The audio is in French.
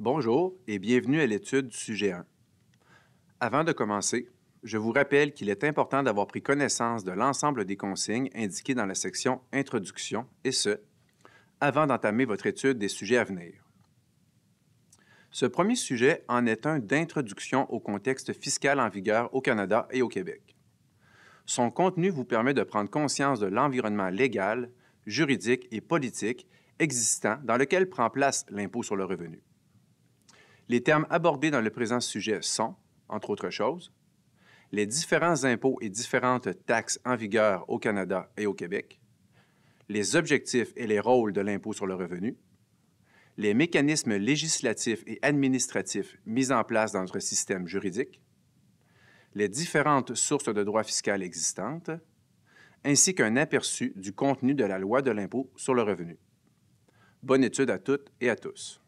Bonjour et bienvenue à l'étude du sujet 1. Avant de commencer, je vous rappelle qu'il est important d'avoir pris connaissance de l'ensemble des consignes indiquées dans la section Introduction, et ce, avant d'entamer votre étude des sujets à venir. Ce premier sujet en est un d'introduction au contexte fiscal en vigueur au Canada et au Québec. Son contenu vous permet de prendre conscience de l'environnement légal, juridique et politique existant dans lequel prend place l'impôt sur le revenu. Les termes abordés dans le présent sujet sont, entre autres choses, les différents impôts et différentes taxes en vigueur au Canada et au Québec, les objectifs et les rôles de l'impôt sur le revenu, les mécanismes législatifs et administratifs mis en place dans notre système juridique, les différentes sources de droit fiscal existantes, ainsi qu'un aperçu du contenu de la loi de l'impôt sur le revenu. Bonne étude à toutes et à tous.